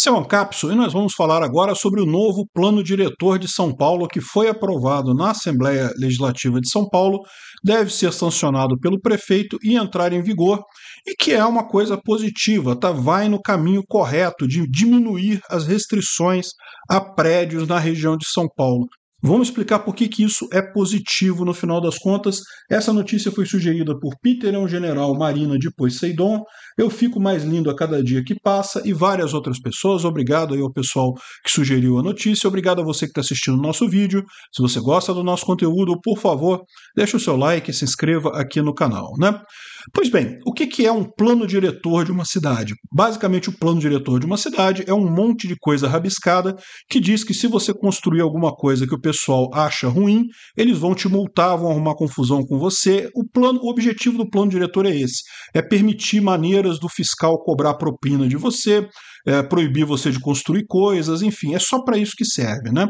Seu Ancapso, e nós vamos falar agora sobre o novo plano diretor de São Paulo que foi aprovado na Assembleia Legislativa de São Paulo, deve ser sancionado pelo prefeito e entrar em vigor, e que é uma coisa positiva, tá? Vai no caminho correto de diminuir as restrições a prédios na região de São Paulo. Vamos explicar por que, que isso é positivo no final das contas. Essa notícia foi sugerida por Peter é um general, Marina de Poseidon. Eu fico mais lindo a cada dia que passa e várias outras pessoas. Obrigado aí ao pessoal que sugeriu a notícia. Obrigado a você que está assistindo o nosso vídeo. Se você gosta do nosso conteúdo, por favor, deixe o seu like e se inscreva aqui no canal, né? Pois bem, o que é um plano diretor de uma cidade? Basicamente, o plano diretor de uma cidade é um monte de coisa rabiscada que diz que se você construir alguma coisa que o pessoal acha ruim, eles vão te multar, vão arrumar confusão com você. O, plano, o objetivo do plano diretor é esse: é permitir maneiras do fiscal cobrar propina de você, é, proibir você de construir coisas, enfim, é só para isso que serve. Né?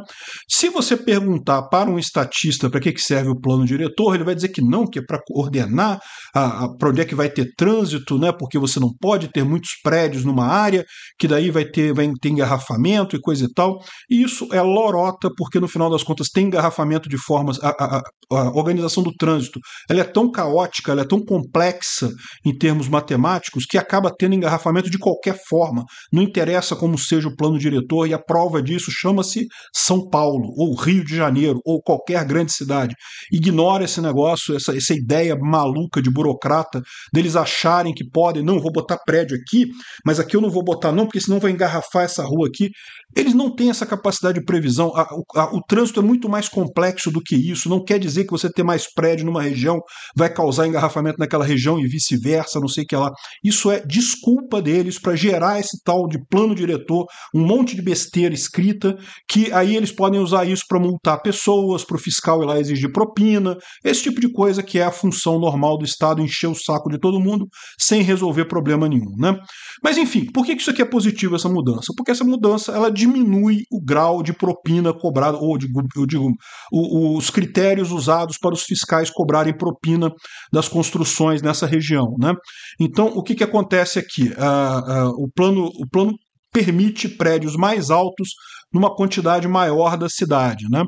Se você perguntar para um estatista para que, que serve o plano diretor, ele vai dizer que não, que é para ordenar para onde é que vai ter trânsito, né? porque você não pode ter muitos prédios numa área, que daí vai ter, vai ter engarrafamento e coisa e tal. E isso é lorota, porque no final das contas tem engarrafamento de formas. A, a, a organização do trânsito ela é tão caótica, ela é tão complexa em termos matemáticos, que acaba tendo engarrafamento de qualquer forma. Não interessa como seja o plano diretor, e a prova disso chama-se São Paulo, ou Rio de Janeiro, ou qualquer grande cidade. Ignora esse negócio, essa, essa ideia maluca de burocrata, deles acharem que podem, não, vou botar prédio aqui, mas aqui eu não vou botar não, porque senão vai engarrafar essa rua aqui. Eles não têm essa capacidade de previsão. A, a, o trânsito é muito mais complexo do que isso. Não quer dizer que você ter mais prédio numa região vai causar engarrafamento naquela região e vice-versa, não sei o que lá. Isso é desculpa deles para gerar esse tal de de plano diretor, um monte de besteira escrita, que aí eles podem usar isso para multar pessoas, para o fiscal ir lá exigir propina, esse tipo de coisa que é a função normal do Estado, encher o saco de todo mundo sem resolver problema nenhum. Né? Mas enfim, por que isso aqui é positivo, essa mudança? Porque essa mudança ela diminui o grau de propina cobrada, ou de eu digo, os critérios usados para os fiscais cobrarem propina das construções nessa região. Né? Então, o que, que acontece aqui? Ah, ah, o, plano, o plano permite prédios mais altos numa quantidade maior da cidade. Né?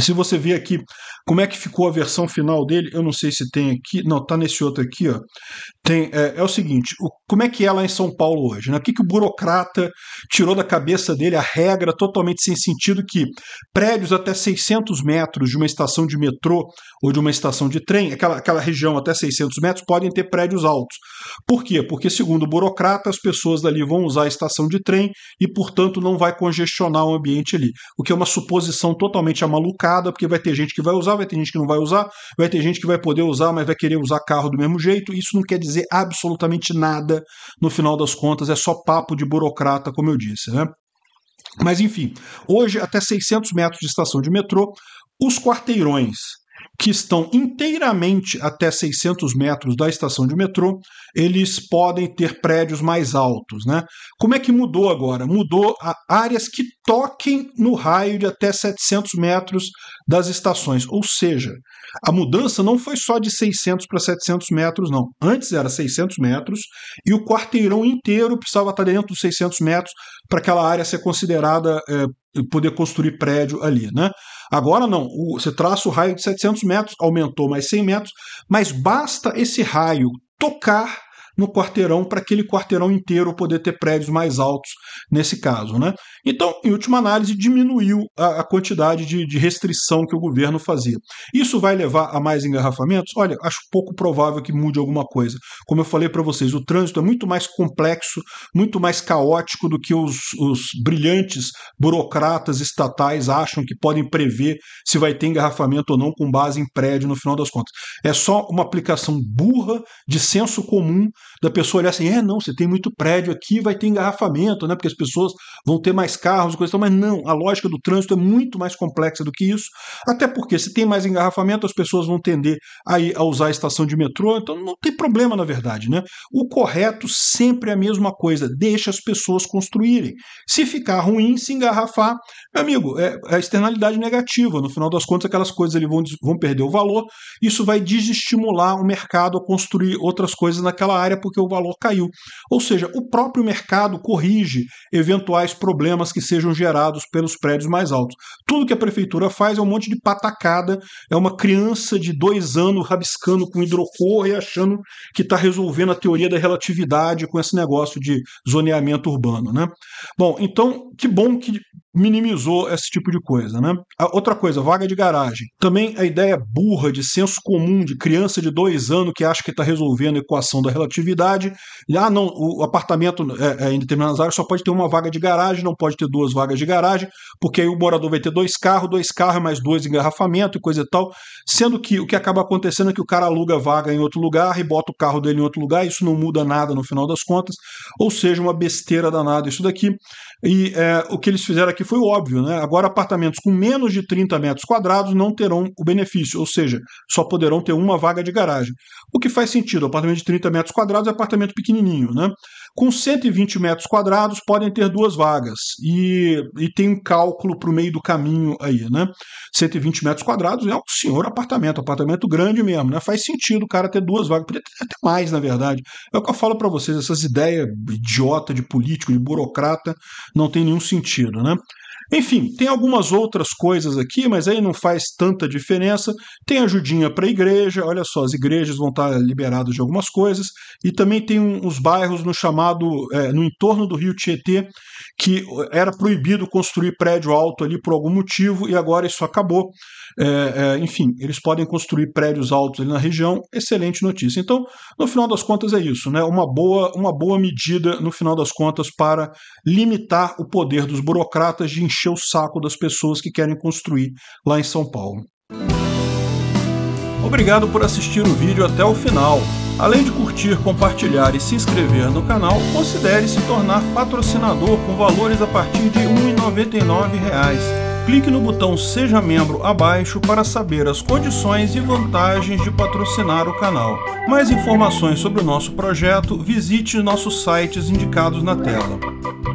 Se você ver aqui como é que ficou a versão final dele, eu não sei se tem aqui. Não, tá nesse outro aqui, ó. Tem, é, é o seguinte: o, como é que é lá em São Paulo hoje? Né? O que, que o burocrata tirou da cabeça dele a regra totalmente sem sentido que prédios até 600 metros de uma estação de metrô ou de uma estação de trem, aquela, aquela região até 600 metros, podem ter prédios altos. Por quê? Porque, segundo o burocrata, as pessoas dali vão usar a estação de trem e, portanto, não vai congestionar o ambiente ali. O que é uma suposição totalmente amalucada porque vai ter gente que vai usar, vai ter gente que não vai usar, vai ter gente que vai poder usar, mas vai querer usar carro do mesmo jeito. Isso não quer dizer absolutamente nada, no final das contas, é só papo de burocrata, como eu disse, né? Mas enfim, hoje até 600 metros de estação de metrô, os quarteirões, que estão inteiramente até 600 metros da estação de metrô, eles podem ter prédios mais altos. Né? Como é que mudou agora? Mudou a áreas que toquem no raio de até 700 metros das estações. Ou seja, a mudança não foi só de 600 para 700 metros, não. Antes era 600 metros e o quarteirão inteiro precisava estar dentro dos 600 metros para aquela área ser considerada é, poder construir prédio ali. Né? Agora não, você traça o raio de 700 metros, aumentou mais 100 metros, mas basta esse raio tocar no quarteirão para aquele quarteirão inteiro poder ter prédios mais altos nesse caso. Né? Então, em última análise, diminuiu a, a quantidade de, de restrição que o governo fazia. Isso vai levar a mais engarrafamentos? Olha, acho pouco provável que mude alguma coisa. Como eu falei para vocês, o trânsito é muito mais complexo, muito mais caótico do que os, os brilhantes burocratas estatais acham que podem prever se vai ter engarrafamento ou não com base em prédio no final das contas. É só uma aplicação burra de senso comum da pessoa olhar assim, é, não, você tem muito prédio aqui, vai ter engarrafamento, né? Porque as pessoas vão ter mais carros, coisas mas não, a lógica do trânsito é muito mais complexa do que isso, até porque se tem mais engarrafamento, as pessoas vão tender a, ir, a usar a estação de metrô, então não tem problema, na verdade, né? O correto sempre é a mesma coisa, deixa as pessoas construírem. Se ficar ruim, se engarrafar, meu amigo, é a é externalidade negativa, no final das contas, aquelas coisas ali vão, vão perder o valor, isso vai desestimular o mercado a construir outras coisas naquela área é porque o valor caiu. Ou seja, o próprio mercado corrige eventuais problemas que sejam gerados pelos prédios mais altos. Tudo que a prefeitura faz é um monte de patacada, é uma criança de dois anos rabiscando com hidrocor e achando que está resolvendo a teoria da relatividade com esse negócio de zoneamento urbano. Né? Bom, então, que bom que minimizou esse tipo de coisa, né? A outra coisa, vaga de garagem. Também a ideia burra de senso comum de criança de dois anos que acha que está resolvendo a equação da relatividade. ah, não, o apartamento é, é, em determinadas áreas só pode ter uma vaga de garagem, não pode ter duas vagas de garagem, porque aí o morador vai ter dois carros, dois carros mais dois engarrafamento e coisa e tal. Sendo que o que acaba acontecendo é que o cara aluga vaga em outro lugar e bota o carro dele em outro lugar, isso não muda nada no final das contas. Ou seja, uma besteira danada isso daqui. E é, o que eles fizeram aqui foi óbvio, né? Agora, apartamentos com menos de 30 metros quadrados não terão o benefício, ou seja, só poderão ter uma vaga de garagem. O que faz sentido, apartamento de 30 metros quadrados é apartamento pequenininho, né? Com 120 metros quadrados, podem ter duas vagas. E, e tem um cálculo para o meio do caminho aí, né? 120 metros quadrados é um senhor apartamento, apartamento grande mesmo, né? Faz sentido o cara ter duas vagas, poderia ter até mais, na verdade. É o que eu falo para vocês, essas ideias idiota de político, de burocrata, não tem nenhum sentido, né? Enfim, tem algumas outras coisas aqui, mas aí não faz tanta diferença. Tem ajudinha para a igreja, olha só, as igrejas vão estar tá liberadas de algumas coisas. E também tem uns bairros no chamado, é, no entorno do rio Tietê, que era proibido construir prédio alto ali por algum motivo e agora isso acabou. É, é, enfim, eles podem construir prédios altos ali na região. Excelente notícia. Então, no final das contas é isso, né? Uma boa, uma boa medida, no final das contas, para limitar o poder dos burocratas de encher o saco das pessoas que querem construir lá em São Paulo. Obrigado por assistir o vídeo até o final. Além de curtir, compartilhar e se inscrever no canal, considere se tornar patrocinador com valores a partir de R$ 1,99 clique no botão Seja Membro abaixo para saber as condições e vantagens de patrocinar o canal. Mais informações sobre o nosso projeto, visite nossos sites indicados na tela.